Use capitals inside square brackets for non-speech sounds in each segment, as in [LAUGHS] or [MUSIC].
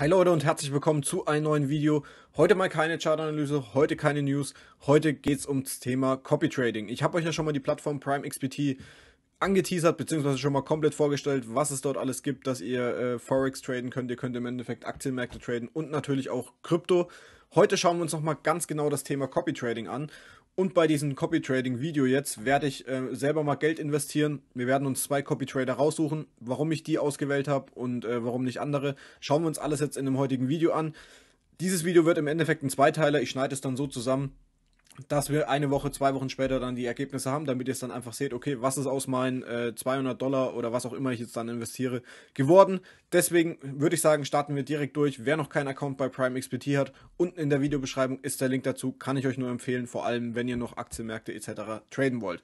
Hi Leute und herzlich willkommen zu einem neuen Video. Heute mal keine Chartanalyse, heute keine News. Heute geht es ums Thema Copy Trading. Ich habe euch ja schon mal die Plattform Prime XPT angeteasert, beziehungsweise schon mal komplett vorgestellt, was es dort alles gibt, dass ihr äh, Forex traden könnt. Ihr könnt im Endeffekt Aktienmärkte traden und natürlich auch Krypto. Heute schauen wir uns nochmal ganz genau das Thema Copy Trading an und bei diesem Copy Trading Video jetzt werde ich äh, selber mal Geld investieren. Wir werden uns zwei Copy Trader raussuchen, warum ich die ausgewählt habe und äh, warum nicht andere. Schauen wir uns alles jetzt in dem heutigen Video an. Dieses Video wird im Endeffekt ein Zweiteiler. Ich schneide es dann so zusammen, dass wir eine Woche, zwei Wochen später dann die Ergebnisse haben, damit ihr es dann einfach seht, okay, was ist aus meinen äh, 200 Dollar oder was auch immer ich jetzt dann investiere geworden. Deswegen würde ich sagen, starten wir direkt durch. Wer noch keinen Account bei Prime XPT hat, unten in der Videobeschreibung ist der Link dazu, kann ich euch nur empfehlen, vor allem wenn ihr noch Aktienmärkte etc. traden wollt.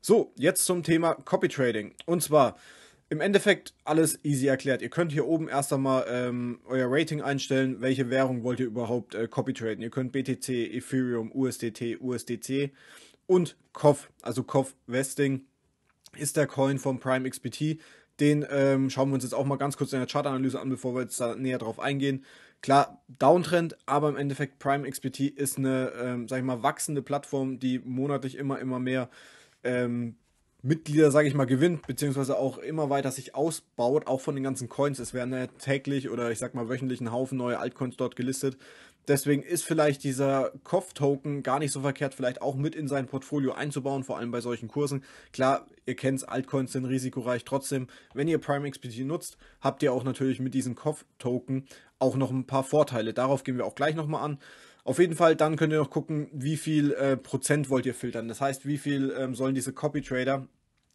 So, jetzt zum Thema Copy Trading. Und zwar, im Endeffekt alles easy erklärt. Ihr könnt hier oben erst einmal ähm, euer Rating einstellen, welche Währung wollt ihr überhaupt äh, copy traden. Ihr könnt BTC, Ethereum, USDT, USDC und COF, also COF Westing, ist der Coin von Prime XBT. Den ähm, schauen wir uns jetzt auch mal ganz kurz in der Chartanalyse an, bevor wir jetzt da näher drauf eingehen. Klar, Downtrend, aber im Endeffekt Prime XBT ist eine, ähm, sag ich mal, wachsende Plattform, die monatlich immer, immer mehr ähm, Mitglieder, sage ich mal, gewinnt, beziehungsweise auch immer weiter sich ausbaut, auch von den ganzen Coins. Es werden ja täglich oder ich sag mal wöchentlich ein Haufen neue Altcoins dort gelistet. Deswegen ist vielleicht dieser Kopf-Token gar nicht so verkehrt, vielleicht auch mit in sein Portfolio einzubauen, vor allem bei solchen Kursen. Klar, ihr kennt Altcoins sind risikoreich. Trotzdem, wenn ihr Prime XPT nutzt, habt ihr auch natürlich mit diesem Kopf-Token auch noch ein paar Vorteile. Darauf gehen wir auch gleich nochmal an. Auf jeden Fall, dann könnt ihr noch gucken, wie viel äh, Prozent wollt ihr filtern. Das heißt, wie viel ähm, sollen diese Copy Trader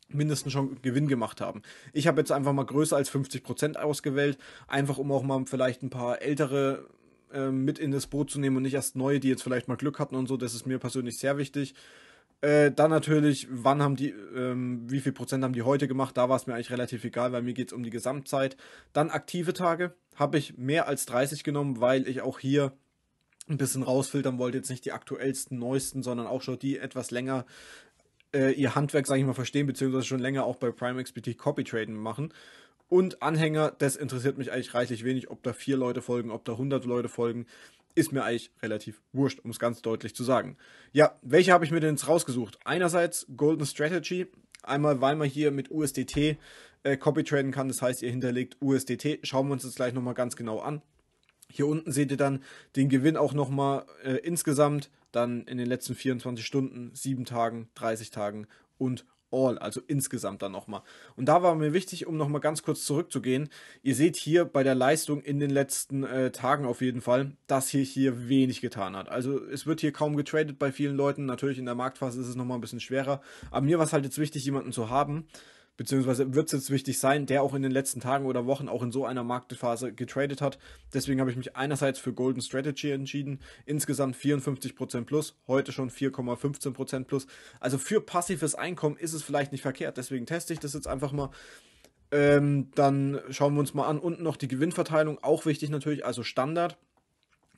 mindestens schon Gewinn gemacht haben. Ich habe jetzt einfach mal größer als 50% Prozent ausgewählt, einfach um auch mal vielleicht ein paar ältere äh, mit in das Boot zu nehmen und nicht erst neue, die jetzt vielleicht mal Glück hatten und so. Das ist mir persönlich sehr wichtig. Äh, dann natürlich, wann haben die, ähm, wie viel Prozent haben die heute gemacht? Da war es mir eigentlich relativ egal, weil mir geht es um die Gesamtzeit. Dann aktive Tage habe ich mehr als 30 genommen, weil ich auch hier ein bisschen rausfiltern wollte, jetzt nicht die aktuellsten, neuesten, sondern auch schon die etwas länger äh, ihr Handwerk, sage ich mal, verstehen, beziehungsweise schon länger auch bei Prime XBT Copy-Traden machen. Und Anhänger, das interessiert mich eigentlich reichlich wenig, ob da vier Leute folgen, ob da 100 Leute folgen, ist mir eigentlich relativ wurscht, um es ganz deutlich zu sagen. Ja, welche habe ich mir denn jetzt rausgesucht? Einerseits Golden Strategy, einmal weil man hier mit USDT äh, Copy traden kann, das heißt, ihr hinterlegt USDT. Schauen wir uns das gleich nochmal ganz genau an. Hier unten seht ihr dann den Gewinn auch nochmal äh, insgesamt, dann in den letzten 24 Stunden, 7 Tagen, 30 Tagen und all, also insgesamt dann nochmal. Und da war mir wichtig, um nochmal ganz kurz zurückzugehen, ihr seht hier bei der Leistung in den letzten äh, Tagen auf jeden Fall, dass hier, hier wenig getan hat. Also es wird hier kaum getradet bei vielen Leuten, natürlich in der Marktphase ist es nochmal ein bisschen schwerer, aber mir war es halt jetzt wichtig, jemanden zu haben, beziehungsweise wird es jetzt wichtig sein, der auch in den letzten Tagen oder Wochen auch in so einer Marktphase getradet hat. Deswegen habe ich mich einerseits für Golden Strategy entschieden, insgesamt 54% plus, heute schon 4,15% plus. Also für passives Einkommen ist es vielleicht nicht verkehrt, deswegen teste ich das jetzt einfach mal. Ähm, dann schauen wir uns mal an. Unten noch die Gewinnverteilung, auch wichtig natürlich, also Standard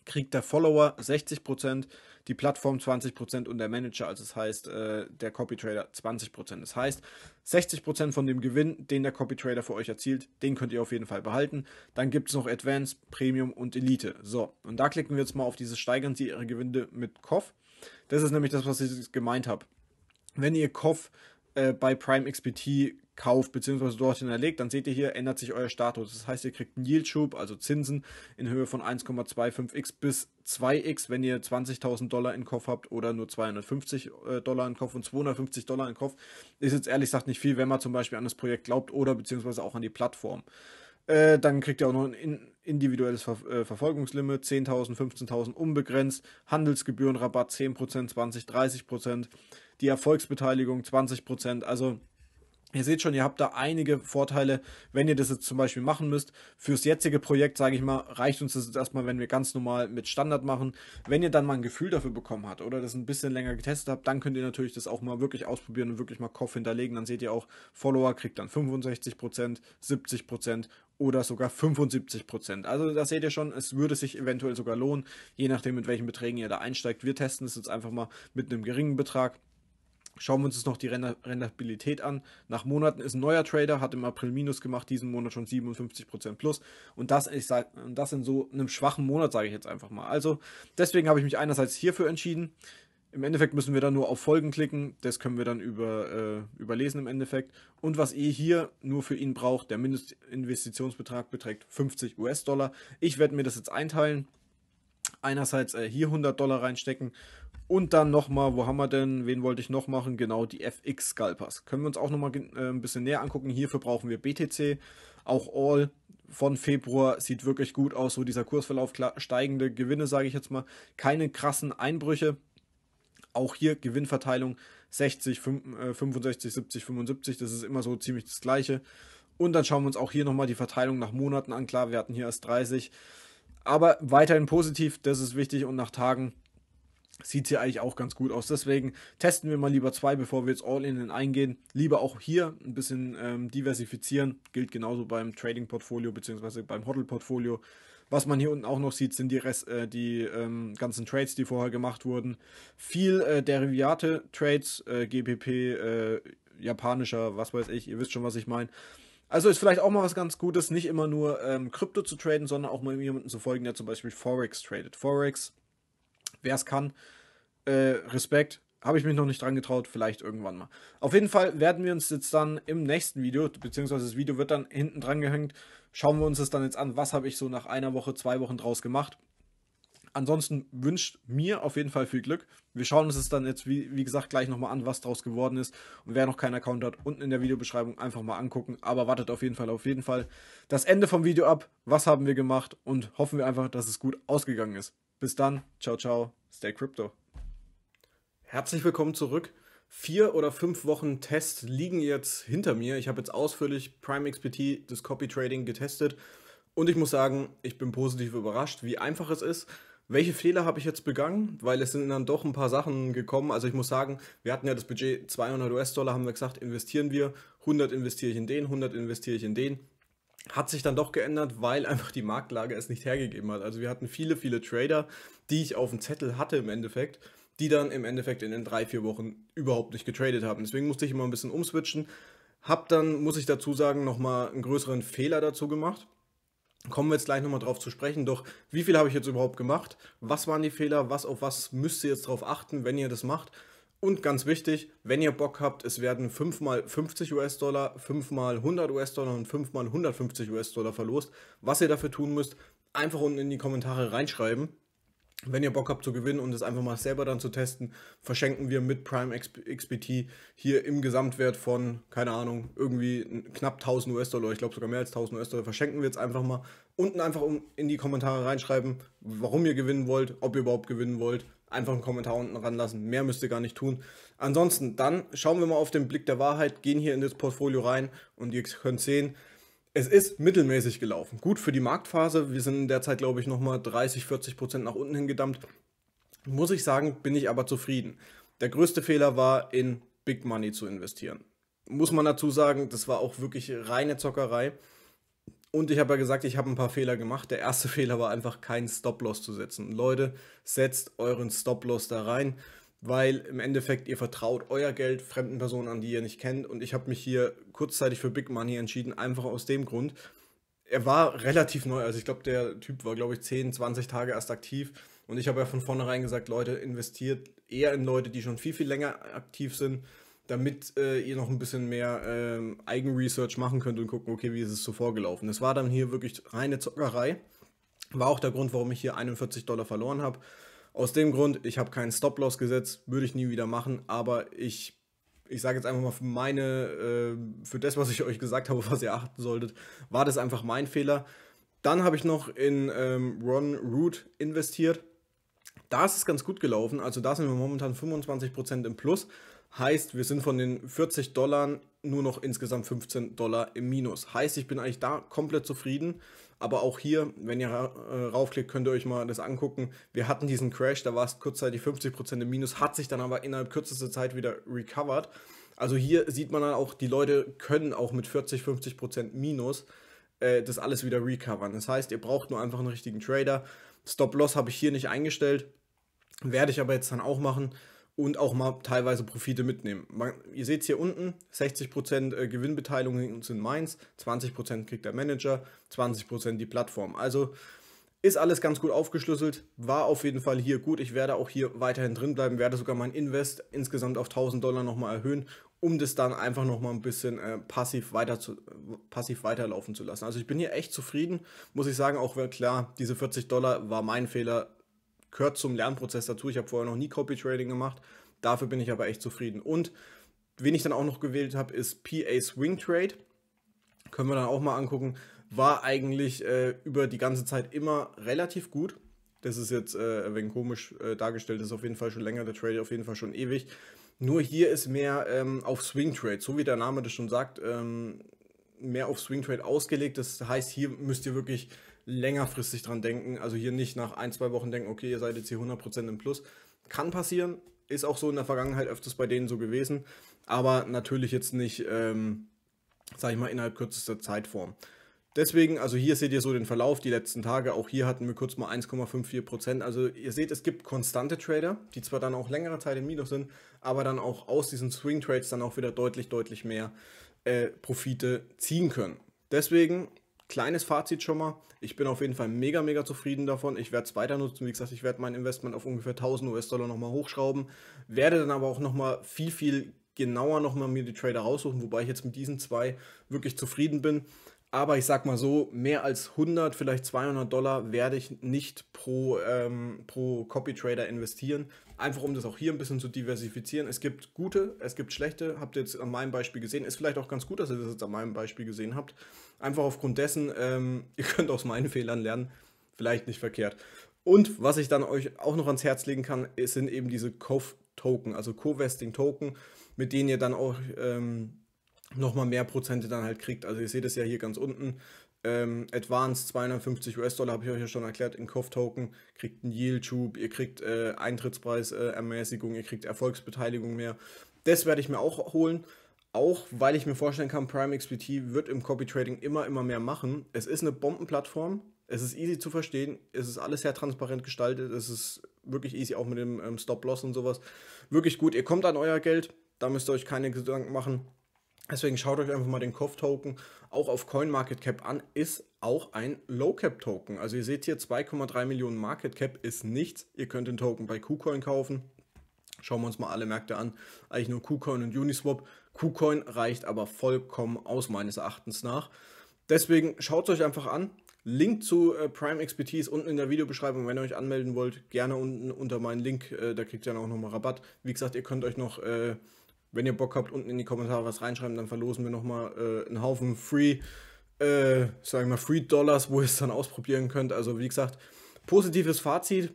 kriegt der Follower 60%, die Plattform 20% und der Manager, also das heißt äh, der Copytrader 20%. Das heißt, 60% von dem Gewinn, den der Copytrader für euch erzielt, den könnt ihr auf jeden Fall behalten. Dann gibt es noch Advanced, Premium und Elite. So, und da klicken wir jetzt mal auf dieses Steigern Sie Ihre Gewinne mit KOF. Das ist nämlich das, was ich gemeint habe. Wenn ihr KOF äh, bei Prime XPT kauft, beziehungsweise dorthin erlegt, dann seht ihr hier, ändert sich euer Status. Das heißt, ihr kriegt einen Yieldschub, also Zinsen in Höhe von 1,25x bis 2x, wenn ihr 20.000 Dollar in Kopf habt oder nur 250 äh, Dollar in Kopf und 250 Dollar in Kopf. Ist jetzt ehrlich gesagt nicht viel, wenn man zum Beispiel an das Projekt glaubt oder beziehungsweise auch an die Plattform. Äh, dann kriegt ihr auch noch ein individuelles Ver äh, Verfolgungslimit, 10.000, 15.000 unbegrenzt, Handelsgebührenrabatt 10%, 20%, 30%, die Erfolgsbeteiligung 20%, also Ihr seht schon, ihr habt da einige Vorteile, wenn ihr das jetzt zum Beispiel machen müsst. Fürs jetzige Projekt, sage ich mal, reicht uns das jetzt erstmal, wenn wir ganz normal mit Standard machen. Wenn ihr dann mal ein Gefühl dafür bekommen habt oder das ein bisschen länger getestet habt, dann könnt ihr natürlich das auch mal wirklich ausprobieren und wirklich mal Kopf hinterlegen. Dann seht ihr auch, Follower kriegt dann 65%, 70% oder sogar 75 Also da seht ihr schon, es würde sich eventuell sogar lohnen, je nachdem mit welchen Beträgen ihr da einsteigt. Wir testen es jetzt einfach mal mit einem geringen Betrag. Schauen wir uns jetzt noch die Rentabilität an. Nach Monaten ist ein neuer Trader, hat im April Minus gemacht, diesen Monat schon 57% plus. Und das, ich sag, das in so einem schwachen Monat, sage ich jetzt einfach mal. Also deswegen habe ich mich einerseits hierfür entschieden. Im Endeffekt müssen wir dann nur auf Folgen klicken. Das können wir dann über, äh, überlesen im Endeffekt. Und was ihr hier nur für ihn braucht, der Mindestinvestitionsbetrag beträgt 50 US-Dollar. Ich werde mir das jetzt einteilen einerseits äh, hier 100 Dollar reinstecken und dann nochmal, wo haben wir denn, wen wollte ich noch machen? Genau, die FX-Scalpers. Können wir uns auch nochmal äh, ein bisschen näher angucken. Hierfür brauchen wir BTC, auch All von Februar. Sieht wirklich gut aus, so dieser Kursverlauf, klar, steigende Gewinne, sage ich jetzt mal. Keine krassen Einbrüche. Auch hier Gewinnverteilung 60, 65, 70, 75. Das ist immer so ziemlich das Gleiche. Und dann schauen wir uns auch hier nochmal die Verteilung nach Monaten an. Klar, wir hatten hier erst 30. Aber weiterhin positiv, das ist wichtig und nach Tagen sieht sie eigentlich auch ganz gut aus. Deswegen testen wir mal lieber zwei, bevor wir jetzt All-In eingehen. Lieber auch hier ein bisschen ähm, diversifizieren. Gilt genauso beim Trading-Portfolio bzw. beim Hodl-Portfolio. Was man hier unten auch noch sieht, sind die, Rest, äh, die ähm, ganzen Trades, die vorher gemacht wurden. Viel äh, Derivate-Trades, äh, GPP, äh, japanischer, was weiß ich, ihr wisst schon, was ich meine. Also ist vielleicht auch mal was ganz Gutes, nicht immer nur ähm, Krypto zu traden, sondern auch mal jemanden zu folgen, der zum Beispiel Forex tradet. Forex, wer es kann, äh, Respekt, habe ich mich noch nicht dran getraut, vielleicht irgendwann mal. Auf jeden Fall werden wir uns jetzt dann im nächsten Video, beziehungsweise das Video wird dann hinten dran gehängt, schauen wir uns das dann jetzt an, was habe ich so nach einer Woche, zwei Wochen draus gemacht. Ansonsten wünscht mir auf jeden Fall viel Glück. Wir schauen uns das dann jetzt, wie, wie gesagt, gleich nochmal an, was draus geworden ist. Und wer noch keinen Account hat, unten in der Videobeschreibung einfach mal angucken. Aber wartet auf jeden Fall, auf jeden Fall das Ende vom Video ab. Was haben wir gemacht? Und hoffen wir einfach, dass es gut ausgegangen ist. Bis dann. Ciao, ciao. Stay Crypto. Herzlich willkommen zurück. Vier oder fünf Wochen Test liegen jetzt hinter mir. Ich habe jetzt ausführlich Prime XPT, das Copy Trading getestet. Und ich muss sagen, ich bin positiv überrascht, wie einfach es ist welche Fehler habe ich jetzt begangen? Weil es sind dann doch ein paar Sachen gekommen. Also ich muss sagen, wir hatten ja das Budget 200 US-Dollar, haben wir gesagt, investieren wir. 100 investiere ich in den, 100 investiere ich in den. Hat sich dann doch geändert, weil einfach die Marktlage es nicht hergegeben hat. Also wir hatten viele, viele Trader, die ich auf dem Zettel hatte im Endeffekt die dann im Endeffekt in den drei, vier Wochen überhaupt nicht getradet haben. Deswegen musste ich immer ein bisschen umswitchen. Hab dann, muss ich dazu sagen, nochmal einen größeren Fehler dazu gemacht. Kommen wir jetzt gleich nochmal drauf zu sprechen. Doch wie viel habe ich jetzt überhaupt gemacht? Was waren die Fehler? Was auf was müsst ihr jetzt drauf achten, wenn ihr das macht? Und ganz wichtig, wenn ihr Bock habt, es werden 5 mal 50 US-Dollar, 5 mal 100 US-Dollar und 5 mal 150 US-Dollar verlost. Was ihr dafür tun müsst, einfach unten in die Kommentare reinschreiben. Wenn ihr Bock habt zu gewinnen und es einfach mal selber dann zu testen, verschenken wir mit Prime XPT hier im Gesamtwert von, keine Ahnung, irgendwie knapp 1000 US-Dollar, ich glaube sogar mehr als 1000 US-Dollar, verschenken wir jetzt einfach mal. Unten einfach in die Kommentare reinschreiben, warum ihr gewinnen wollt, ob ihr überhaupt gewinnen wollt. Einfach einen Kommentar unten ranlassen, mehr müsst ihr gar nicht tun. Ansonsten, dann schauen wir mal auf den Blick der Wahrheit, gehen hier in das Portfolio rein und ihr könnt sehen, es ist mittelmäßig gelaufen. Gut für die Marktphase. Wir sind derzeit, glaube ich, nochmal 30, 40 Prozent nach unten hingedampft. Muss ich sagen, bin ich aber zufrieden. Der größte Fehler war, in Big Money zu investieren. Muss man dazu sagen, das war auch wirklich reine Zockerei. Und ich habe ja gesagt, ich habe ein paar Fehler gemacht. Der erste [LAUGHS] Fehler war einfach, keinen Stop-Loss zu setzen. Leute, setzt euren Stop-Loss da rein weil im Endeffekt ihr vertraut euer Geld fremden Personen an, die ihr nicht kennt. Und ich habe mich hier kurzzeitig für Big Money entschieden, einfach aus dem Grund. Er war relativ neu, also ich glaube, der Typ war, glaube ich, 10, 20 Tage erst aktiv. Und ich habe ja von vornherein gesagt, Leute, investiert eher in Leute, die schon viel, viel länger aktiv sind, damit äh, ihr noch ein bisschen mehr äh, Eigenresearch machen könnt und gucken, okay, wie ist es so vorgelaufen. Es war dann hier wirklich reine Zockerei. War auch der Grund, warum ich hier 41 Dollar verloren habe. Aus dem Grund, ich habe keinen Stop-Loss gesetzt, würde ich nie wieder machen, aber ich, ich sage jetzt einfach mal für meine, äh, für das, was ich euch gesagt habe, [LAUGHS] was ihr achten solltet, war das einfach mein Fehler. Dann habe ich noch in ähm, Ron Root investiert. Da ist es ganz gut gelaufen, also da sind wir momentan 25% im Plus. Heißt, wir sind von den 40 Dollar nur noch insgesamt 15 Dollar im Minus. Heißt, ich bin eigentlich da komplett zufrieden. Aber auch hier, wenn ihr äh, raufklickt, könnt ihr euch mal das angucken. Wir hatten diesen Crash, da war es kurzzeitig 50% im Minus, hat sich dann aber innerhalb kürzester Zeit wieder recovered. Also hier sieht man dann auch, die Leute können auch mit 40, 50% Minus äh, das alles wieder recovern. Das heißt, ihr braucht nur einfach einen richtigen Trader. Stop-Loss habe ich hier nicht eingestellt, werde ich aber jetzt dann auch machen und auch mal teilweise Profite mitnehmen. Man, ihr seht es hier unten, 60% äh, Gewinnbeteiligung sind meins, 20% kriegt der Manager, 20% die Plattform. Also ist alles ganz gut aufgeschlüsselt, war auf jeden Fall hier gut. Ich werde auch hier weiterhin drin bleiben, werde sogar mein Invest insgesamt auf 1000 Dollar nochmal erhöhen, um das dann einfach nochmal ein bisschen äh, passiv, weiter zu, passiv weiterlaufen zu lassen. Also ich bin hier echt zufrieden, muss ich sagen, auch wenn klar, diese 40 Dollar war mein Fehler, gehört zum Lernprozess dazu. Ich habe vorher noch nie Copy Trading gemacht. Dafür bin ich aber echt zufrieden. Und wen ich dann auch noch gewählt habe, ist PA Swing Trade. Können wir dann auch mal angucken. War eigentlich äh, über die ganze Zeit immer relativ gut. Das ist jetzt äh, ein wenig komisch äh, dargestellt, das ist auf jeden Fall schon länger, der Trade auf jeden Fall schon ewig. Nur hier ist mehr ähm, auf Swing Trade, so wie der Name das schon sagt, ähm, mehr auf Swing Trade ausgelegt. Das heißt, hier müsst ihr wirklich längerfristig dran denken. Also hier nicht nach ein, zwei Wochen denken, okay, ihr seid jetzt hier 100% im Plus. Kann passieren, ist auch so in der Vergangenheit öfters bei denen so gewesen, aber natürlich jetzt nicht, ähm, sag ich mal, innerhalb kürzester Zeitform. Deswegen, also hier seht ihr so den Verlauf, die letzten Tage, auch hier hatten wir kurz mal 1,54%. Also ihr seht, es gibt konstante Trader, die zwar dann auch längere Zeit im Minus sind, aber dann auch aus diesen Swing Trades dann auch wieder deutlich, deutlich mehr äh, Profite ziehen können. Deswegen kleines Fazit schon mal. Ich bin auf jeden Fall mega, mega zufrieden davon. Ich werde es weiter nutzen. Wie gesagt, ich werde mein Investment auf ungefähr 1000 US-Dollar nochmal hochschrauben. Werde dann aber auch nochmal viel, viel genauer nochmal mir die Trader raussuchen, wobei ich jetzt mit diesen zwei wirklich zufrieden bin. Aber ich sag mal so, mehr als 100, vielleicht 200 Dollar werde ich nicht pro, ähm, pro Copy Trader investieren. Einfach um das auch hier ein bisschen zu diversifizieren. Es gibt gute, es gibt schlechte. Habt ihr jetzt an meinem Beispiel gesehen. Ist vielleicht auch ganz gut, dass ihr das jetzt an meinem Beispiel gesehen habt. Einfach aufgrund dessen, ähm, [LAUGHS] ihr könnt aus meinen Fehlern lernen. Vielleicht nicht verkehrt. Und was ich dann euch auch noch ans Herz legen kann, sind eben diese Kauf-Token, also Co-Vesting-Token, mit denen ihr dann auch... Ähm, nochmal mehr Prozente dann halt kriegt. Also ihr seht es ja hier ganz unten. Ähm, Advanced 250 US-Dollar habe ich euch ja schon erklärt in Kauf-Token, kriegt einen yield tube ihr kriegt äh, eintrittspreis äh, ihr kriegt Erfolgsbeteiligung mehr. Das werde ich mir auch holen, auch weil ich mir vorstellen kann, Prime XPT wird im Copy-Trading immer, immer mehr machen. Es ist eine Bombenplattform, es ist easy zu verstehen, es ist alles sehr transparent gestaltet, es ist wirklich easy, auch mit dem ähm, Stop-Loss und sowas. Wirklich gut, ihr kommt an euer Geld, da müsst ihr euch keine Gedanken machen. Deswegen schaut euch einfach mal den KOF-Token auch auf CoinMarketCap an, ist auch ein Low-Cap-Token. Also ihr seht hier 2,3 Millionen Market Cap ist nichts. Ihr könnt den Token bei KuCoin kaufen. Schauen wir uns mal alle Märkte an. Eigentlich nur KuCoin und Uniswap. KuCoin reicht aber vollkommen aus meines Erachtens nach. Deswegen schaut es euch einfach an. Link zu äh, Prime Expertise unten in der Videobeschreibung, wenn ihr euch anmelden wollt, gerne unten unter meinen Link, äh, da kriegt ihr dann auch nochmal Rabatt. Wie gesagt, ihr könnt euch noch äh, wenn ihr Bock habt, unten in die Kommentare was reinschreiben, dann verlosen wir nochmal äh, einen Haufen Free, äh, sagen wir Free Dollars, wo ihr es dann ausprobieren könnt. Also wie gesagt, positives Fazit.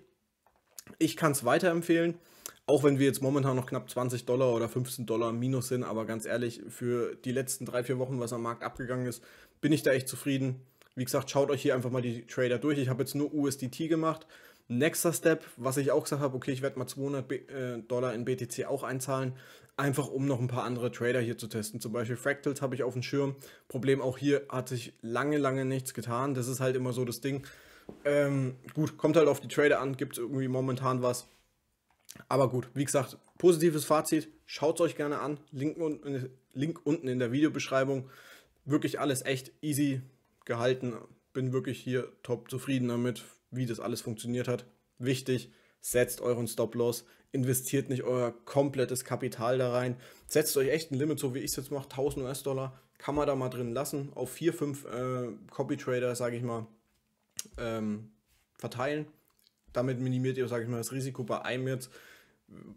Ich kann es weiterempfehlen, auch wenn wir jetzt momentan noch knapp 20 Dollar oder 15 Dollar minus sind. Aber ganz ehrlich, für die letzten drei, vier Wochen, was am Markt abgegangen ist, bin ich da echt zufrieden. Wie gesagt, schaut euch hier einfach mal die Trader durch. Ich habe jetzt nur USDT gemacht. Nächster Step, was ich auch gesagt habe, okay, ich werde mal 200 B äh, Dollar in BTC auch einzahlen, einfach um noch ein paar andere Trader hier zu testen. Zum Beispiel Fractals habe ich auf dem Schirm. Problem auch hier hat sich lange, lange nichts getan. Das ist halt immer so das Ding. Ähm, gut, kommt halt auf die Trader an, gibt es irgendwie momentan was. Aber gut, wie gesagt, positives Fazit. Schaut es euch gerne an. Link unten, Link unten in der Videobeschreibung. Wirklich alles echt easy gehalten. Bin wirklich hier top zufrieden damit, wie das alles funktioniert hat. Wichtig setzt euren Stop-Loss, investiert nicht euer komplettes Kapital da rein, setzt euch echt ein Limit, so wie ich es jetzt mache, 1000 US-Dollar, kann man da mal drin lassen, auf 4, 5 äh, Copy-Trader, sage ich mal, ähm, verteilen. Damit minimiert ihr, sage ich mal, das Risiko bei einem jetzt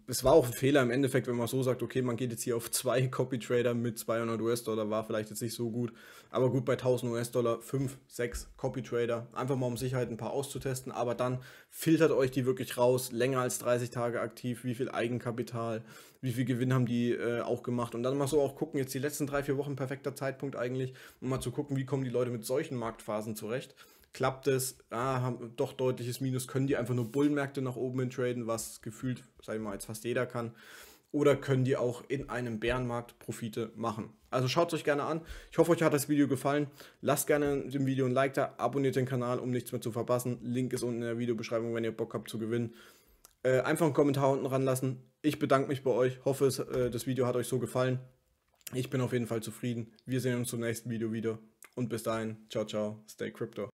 es war auch ein Fehler im Endeffekt, wenn man so sagt, okay, man geht jetzt hier auf zwei Copy-Trader mit 200 US-Dollar, war vielleicht jetzt nicht so gut. Aber gut, bei 1000 US-Dollar 5, 6 Copy-Trader, einfach mal um Sicherheit ein paar auszutesten. Aber dann filtert euch die wirklich raus, länger als 30 Tage aktiv, wie viel Eigenkapital, wie viel Gewinn haben die äh, auch gemacht. Und dann mal so auch gucken, jetzt die letzten drei, vier Wochen perfekter Zeitpunkt eigentlich, um mal zu gucken, wie kommen die Leute mit solchen Marktphasen zurecht klappt es, ah, haben doch deutliches Minus, können die einfach nur Bullenmärkte nach oben hin traden, was gefühlt, sag ich mal, jetzt fast jeder kann. Oder können die auch in einem Bärenmarkt Profite machen? Also schaut es euch gerne an. Ich hoffe, euch hat das Video gefallen. Lasst gerne dem Video ein Like da, abonniert den Kanal, um nichts mehr zu verpassen. Link ist unten in der Videobeschreibung, wenn ihr Bock habt zu gewinnen. Äh, einfach einen Kommentar unten ranlassen. Ich bedanke mich bei euch. Hoffe, es, äh, das Video hat euch so gefallen. Ich bin auf jeden Fall zufrieden. Wir sehen uns zum nächsten Video wieder. Und bis dahin, ciao, ciao, stay crypto.